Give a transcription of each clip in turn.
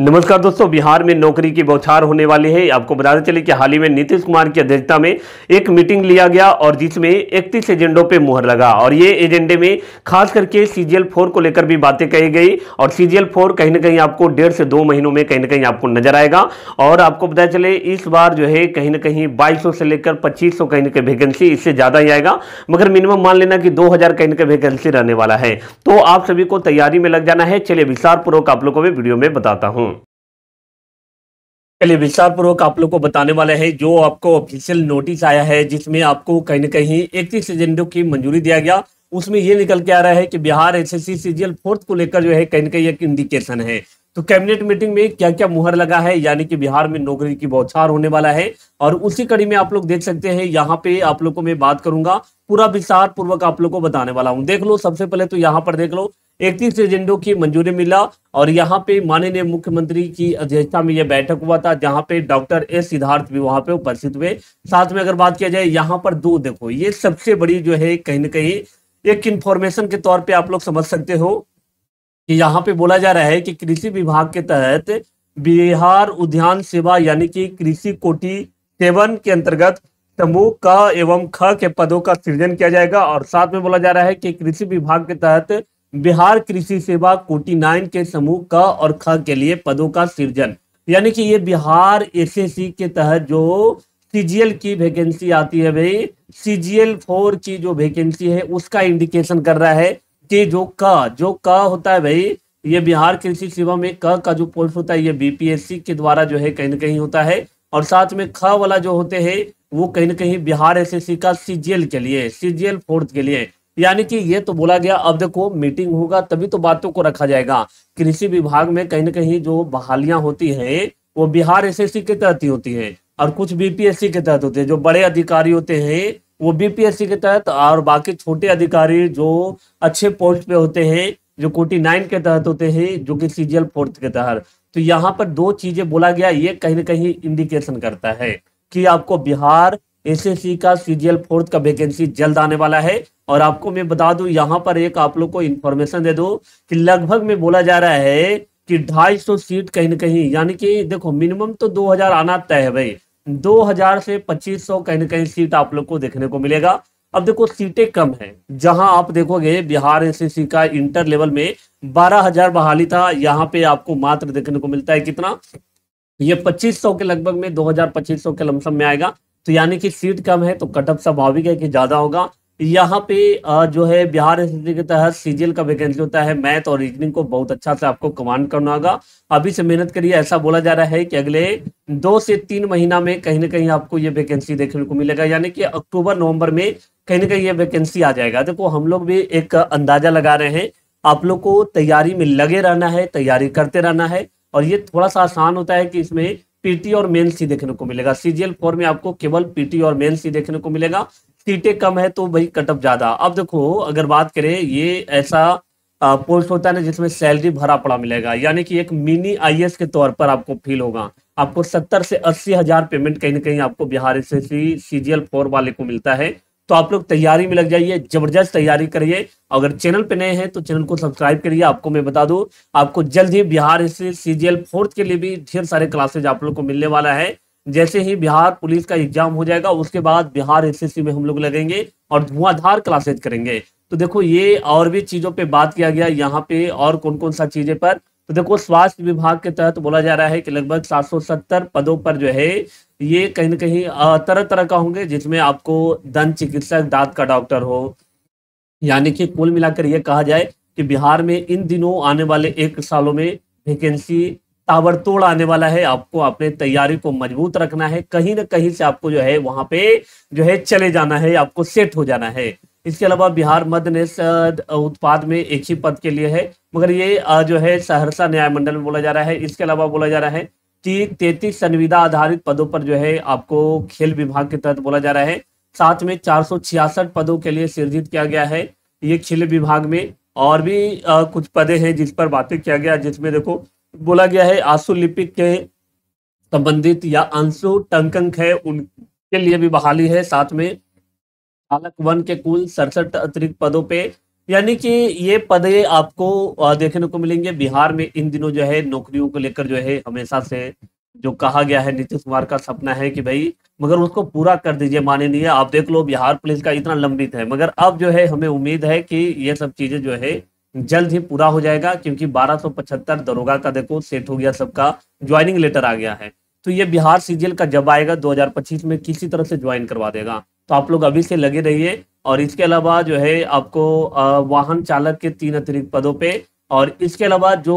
नमस्कार दोस्तों बिहार में नौकरी की बौछार होने वाली है आपको बताते चले कि हाल ही में नीतीश कुमार की अध्यक्षता में एक मीटिंग लिया गया और जिसमें 31 एजेंडों पे मुहर लगा और ये एजेंडे में खास करके सी जी फोर को लेकर भी बातें कही गई और सी जी फोर कहीं ना कहीं आपको डेढ़ से दो महीनों में कहीं ना कहीं आपको नजर आएगा और आपको बताया चले इस बार जो है कहीं ना कहीं बाईस से लेकर पच्चीस कहीं ना कहीं वैकेंसी इससे ज़्यादा ही आएगा मगर मिनिमम मान लेना कि दो कहीं ना कहीं वैकेंसी रहने वाला है तो आप सभी को तैयारी में लग जाना है चलिए विस्तार पूर्वक आप लोगों को मैं वीडियो में बताता हूँ चलिए विस्तार पूर्वक आप लोग को बताने वाले हैं जो आपको ऑफिशियल नोटिस आया है जिसमें आपको कहीं ना कहीं इकतीस एजेंडो की मंजूरी दिया गया उसमें ये निकल के आ रहा है कि Bihar S S CGL fourth को लेकर जो है कहीं ना कहीं एक इंडिकेशन है तो कैबिनेट मीटिंग में क्या क्या मुहर लगा है यानी कि बिहार में नौकरी की बौछार होने वाला है और उसी कड़ी में आप लोग देख सकते हैं यहाँ पे आप लोग को मैं बात करूंगा पूरा विस्तार पूर्वक आप लोग को बताने वाला हूँ देख लो सबसे पहले तो यहाँ पर देख लो इकतीस एजेंडों की मंजूरी मिला और यहाँ पे माननीय मुख्यमंत्री की अध्यक्षता में यह बैठक हुआ था जहाँ पे डॉक्टर एस सिद्धार्थ भी वहां पे उपस्थित हुए साथ में अगर बात किया जाए यहाँ पर दो देखो ये सबसे बड़ी जो है कहीं ना कहीं एक इंफॉर्मेशन के तौर पे आप लोग समझ सकते हो कि यहाँ पे बोला जा रहा है कि कृषि विभाग के तहत बिहार उद्यान सेवा यानी कि कृषि कोटि सेवन के अंतर्गत समूह क एवं ख के पदों का सृजन किया जाएगा और साथ में बोला जा रहा है कि कृषि विभाग के तहत बिहार कृषि सेवा कोटी नाइन के समूह क और ख के लिए पदों का सृजन यानी कि ये बिहार एसएससी के तहत जो सीजीएल की वैकेंसी आती है भाई सीजीएल फोर की जो वैकेंसी है उसका इंडिकेशन कर रहा है कि जो क जो क होता है भाई ये बिहार कृषि सेवा में क का जो पोस्ट होता है ये बीपीएससी के द्वारा जो है कहीं ना कहीं होता है और साथ में ख वाला जो होते हैं वो कहीं ना कहीं बिहार एसएससी का सीजीएल के लिए सीजीएल फोर्थ के लिए यानी कि ये तो बोला गया अब देखो मीटिंग होगा तभी तो बातों को रखा जाएगा कृषि विभाग में कहीं ना कहीं जो बहालियां होती हैं वो बिहार एसएससी के तहत ही होती है और कुछ बीपीएससी के तहत होते हैं जो बड़े अधिकारी होते हैं वो बीपीएससी के तहत और बाकी छोटे अधिकारी जो अच्छे पोस्ट पे होते हैं जो कोटी नाइन के तहत होते हैं जो कि सीजीएल फोर्थ के तहत तो यहाँ पर दो चीजें बोला गया ये कहीं ना कहीं इंडिकेशन करता है कि आपको बिहार एसएससी का सीजीएल फोर्थ का वैकेंसी जल्द आने वाला है और आपको मैं बता दूं यहाँ पर एक आप लोग को इन्फॉर्मेशन दे दूं कि लगभग में बोला जा रहा है कि 250 सीट कहीं ना कहीं यानी कि देखो मिनिमम तो 2000 आना तय है भाई 2000 से 2500 कहीं ना कहीं सीट आप लोग को देखने को मिलेगा अब देखो सीटें कम है जहां आप देखोगे बिहार एस का इंटर लेवल में बारह बहाली था यहाँ पे आपको मात्र देखने को मिलता है कितना ये 2500 के लगभग में 2000 2500 के लमसम में आएगा तो यानी कि सीट कम है तो कटअप स्वाभाविक है कि ज़्यादा होगा यहाँ पे जो है बिहार के तहत सीजीएल का वैकेंसी होता है मैथ और रीजनिंग को बहुत अच्छा से आपको कमांड करना होगा अभी से मेहनत करिए ऐसा बोला जा रहा है कि अगले दो से तीन महीना में कहीं ना कहीं आपको ये वैकेंसी देखने को मिलेगा यानी कि अक्टूबर नवंबर में कहीं ना कहीं ये वैकेंसी आ जाएगा देखो हम लोग भी एक अंदाजा लगा रहे हैं आप लोग को तैयारी में लगे रहना है तैयारी करते रहना है और ये थोड़ा सा आसान होता है कि इसमें पीटी और मेन्स ही देखने को मिलेगा सीजीएल फोर में आपको केवल पीटी और मेन्स ही देखने को मिलेगा सीटें कम है तो भाई कटअप ज्यादा अब देखो अगर बात करें ये ऐसा पोस्ट होता है ना जिसमें सैलरी भरा पड़ा मिलेगा यानी कि एक मिनी आईएएस के तौर पर आपको फील होगा आपको सत्तर से अस्सी हजार पेमेंट कहीं ना कहीं आपको Bihar S S C C वाले को मिलता है तो आप लोग तैयारी में लग जाइए जबरदस्त तैयारी करिए अगर चैनल पे नए हैं तो चैनल को सब्सक्राइब करिए आपको मैं बता दूं आपको जल्द ही बिहार सी जी फोर्थ के लिए भी ढेर सारे क्लासेज आप लोग को मिलने वाला है जैसे ही बिहार पुलिस का एग्जाम हो जाएगा उसके बाद बिहार एस में हम लोग लगेंगे और धुआंधार क्लासेज करेंगे तो देखो ये और भी चीजों पे बात किया गया यहाँ पे और कौन कौन सा चीजें पर तो देखो स्वास्थ्य विभाग के तहत बोला जा रहा है कि लगभग 770 पदों पर जो है ये कहीं ना कहीं तरह तरह का होंगे जिसमें आपको दंत चिकित्सक दांत का डॉक्टर हो यानी कि कुल मिलाकर ये कहा जाए कि बिहार में इन दिनों आने वाले एक सालों में वेकेंसी ताबड़तोड़ आने वाला है आपको अपने तैयारी को मजबूत रखना है कहीं ना कहीं से आपको जो है वहां पे जो है चले जाना है आपको सेट हो जाना है इसके अलावा बिहार मध्य ने उत्पाद में एक ही पद के लिए है मगर ये जो है सहरसा न्यायमंडल में बोला जा रहा है इसके अलावा बोला जा रहा है कि तैतीस संविदा आधारित पदों पर जो है आपको खेल विभाग के तहत बोला जा रहा है साथ में चार पदों के लिए सृजित किया गया है ये खेल विभाग में और भी आ, कुछ पदे हैं जिस पर बातें किया गया जिसमें देखो बोला गया है आंसुलिपिक के संबंधित या अंशु टंकंक है उनके लिए भी बहाली है साथ में चालक वन के कुल सड़सठ अतिरिक्त पदों पे यानी कि ये पदे आपको देखने को मिलेंगे बिहार में इन दिनों जो है नौकरियों को लेकर जो है हमेशा से जो कहा गया है नीतीश कुमार का सपना है कि भाई मगर उसको पूरा कर दीजिए माननीय आप देख लो बिहार पुलिस का इतना लंबित है मगर अब जो है हमें उम्मीद है कि ये सब चीजें जो है जल्द ही पूरा हो जाएगा क्योंकि 1275 दरोगा का देखो सेट हो गया सबका ज्वाइनिंग लेटर आ गया है तो ये बिहार सीजीएल का जब आएगा 2025 में किसी तरह से ज्वाइन करवा देगा तो आप लोग अभी से लगे रहिए और इसके अलावा जो है आपको वाहन चालक के तीन अतिरिक्त पदों पे और इसके अलावा जो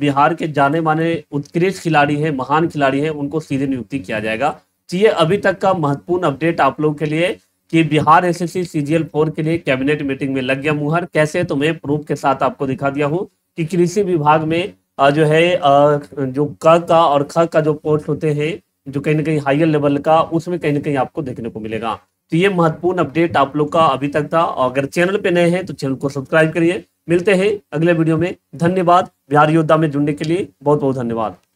बिहार के जाने माने उत्कृष्ट खिलाड़ी हैं महान खिलाड़ी हैं उनको सीधे नियुक्ति किया जाएगा तो ये अभी तक का महत्वपूर्ण अपडेट आप लोगों के लिए कि बिहार एस एस फोर के लिए कैबिनेट मीटिंग में लग गया मुहर कैसे तो मैं प्रूफ के साथ आपको दिखा दिया हूँ कि कृषि विभाग में जो है जो क का और ख का जो पोस्ट होते हैं जो कहीं ना कहीं हाइयर लेवल का उसमें कहीं ना कहीं आपको देखने को मिलेगा तो ये महत्वपूर्ण अपडेट आप लोग का अभी तक था और अगर चैनल पे नए हैं तो चैनल को सब्सक्राइब करिए मिलते हैं अगले वीडियो में धन्यवाद बिहार योद्धा में जुड़ने के लिए बहुत बहुत धन्यवाद